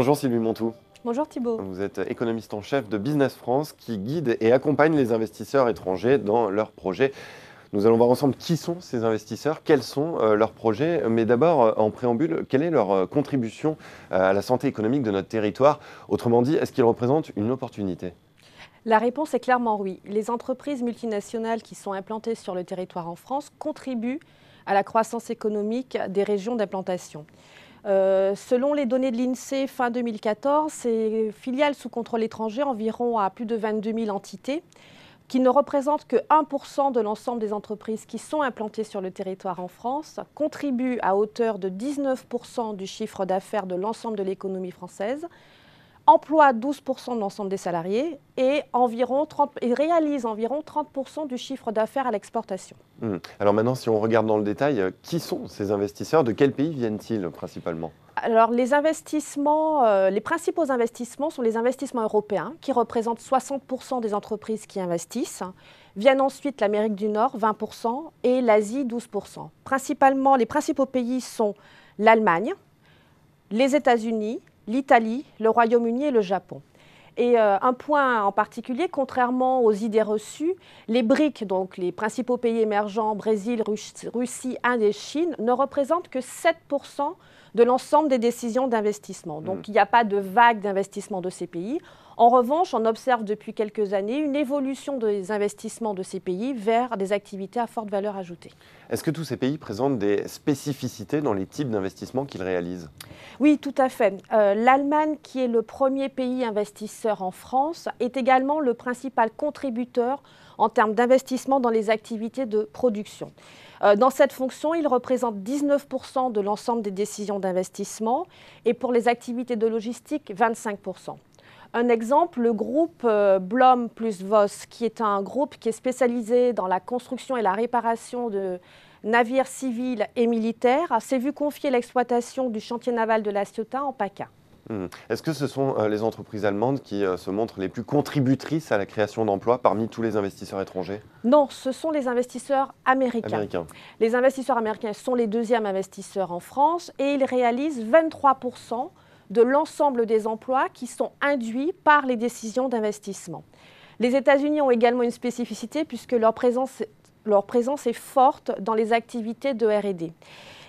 Bonjour Sylvie Montou. Bonjour Thibault. Vous êtes économiste en chef de Business France qui guide et accompagne les investisseurs étrangers dans leurs projets. Nous allons voir ensemble qui sont ces investisseurs, quels sont euh, leurs projets, mais d'abord euh, en préambule, quelle est leur euh, contribution à la santé économique de notre territoire Autrement dit, est-ce qu'ils représentent une opportunité la réponse est clairement oui. Les entreprises multinationales qui sont implantées sur le territoire en France contribuent à la croissance économique des régions d'implantation. Euh, selon les données de l'INSEE fin 2014, ces filiales sous contrôle étranger environ à plus de 22 000 entités qui ne représentent que 1% de l'ensemble des entreprises qui sont implantées sur le territoire en France, contribuent à hauteur de 19% du chiffre d'affaires de l'ensemble de l'économie française, emploie 12% de l'ensemble des salariés et, environ 30, réalise environ 30% du chiffre d'affaires à l'exportation. Hmm. Alors maintenant, si on regarde dans le détail, euh, qui sont ces investisseurs De quels pays viennent-ils principalement alors, les investissements, euh, les principaux investissements sont les investissements européens, qui représentent 60% des entreprises qui investissent. Viennent ensuite l'Amérique du Nord, 20%, et l'Asie, 12%. Principalement, les principaux pays sont l'Allemagne, les États-Unis, l'Italie, le Royaume-Uni et le Japon. Et euh, un point en particulier, contrairement aux idées reçues, les BRIC, donc les principaux pays émergents, Brésil, Russie, Inde et Chine, ne représentent que 7% de l'ensemble des décisions d'investissement. Donc mm. il n'y a pas de vague d'investissement de ces pays. En revanche, on observe depuis quelques années une évolution des investissements de ces pays vers des activités à forte valeur ajoutée. Est-ce que tous ces pays présentent des spécificités dans les types d'investissements qu'ils réalisent Oui, tout à fait. Euh, L'Allemagne, qui est le premier pays investisseur en France, est également le principal contributeur en termes d'investissement dans les activités de production. Euh, dans cette fonction, il représente 19% de l'ensemble des décisions d'investissement et pour les activités de logistique, 25%. Un exemple, le groupe euh, Blom plus Vos, qui est un groupe qui est spécialisé dans la construction et la réparation de navires civils et militaires, s'est vu confier l'exploitation du chantier naval de la Ciotat en PACA. Hmm. Est-ce que ce sont euh, les entreprises allemandes qui euh, se montrent les plus contributrices à la création d'emplois parmi tous les investisseurs étrangers Non, ce sont les investisseurs américains. américains. Les investisseurs américains sont les deuxièmes investisseurs en France et ils réalisent 23 de l'ensemble des emplois qui sont induits par les décisions d'investissement. Les États-Unis ont également une spécificité puisque leur présence, leur présence est forte dans les activités de RD.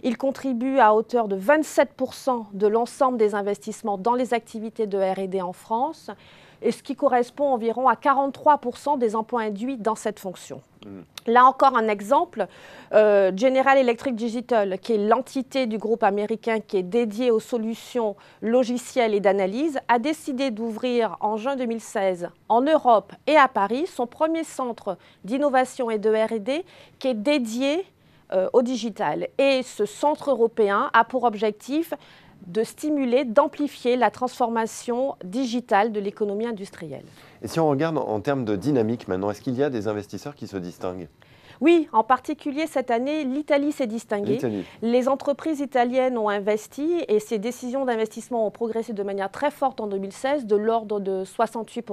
Il contribue à hauteur de 27% de l'ensemble des investissements dans les activités de RD en France, et ce qui correspond environ à 43% des emplois induits dans cette fonction. Mmh. Là encore un exemple, euh, General Electric Digital, qui est l'entité du groupe américain qui est dédiée aux solutions logicielles et d'analyse, a décidé d'ouvrir en juin 2016 en Europe et à Paris son premier centre d'innovation et de RD qui est dédié euh, au digital. Et ce centre européen a pour objectif de stimuler, d'amplifier la transformation digitale de l'économie industrielle. Et si on regarde en termes de dynamique maintenant, est-ce qu'il y a des investisseurs qui se distinguent oui, en particulier cette année, l'Italie s'est distinguée. Les entreprises italiennes ont investi et ces décisions d'investissement ont progressé de manière très forte en 2016, de l'ordre de 68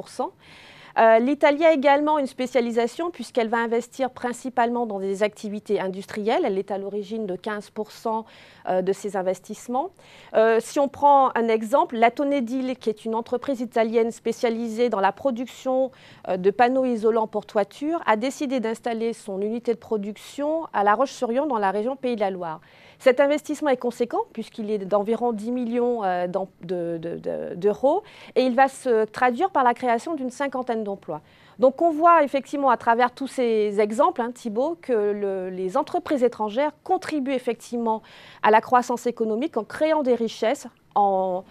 euh, L'Italie a également une spécialisation puisqu'elle va investir principalement dans des activités industrielles. Elle est à l'origine de 15% euh, de ses investissements. Euh, si on prend un exemple, la Tonedil, qui est une entreprise italienne spécialisée dans la production de panneaux isolants pour toiture, a décidé d'installer son unité de production à La Roche-sur-Yon dans la région Pays de la Loire. Cet investissement est conséquent puisqu'il est d'environ 10 millions euh, d'euros et il va se traduire par la création d'une cinquantaine d'emplois. Donc on voit effectivement à travers tous ces exemples, hein, Thibault, que les entreprises étrangères contribuent effectivement à la croissance économique en créant des richesses, en,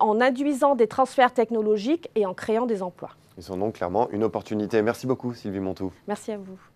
induisant des transferts technologiques et en créant des emplois. Ils sont donc clairement une opportunité. Merci beaucoup Sylvie Montou. Merci à vous.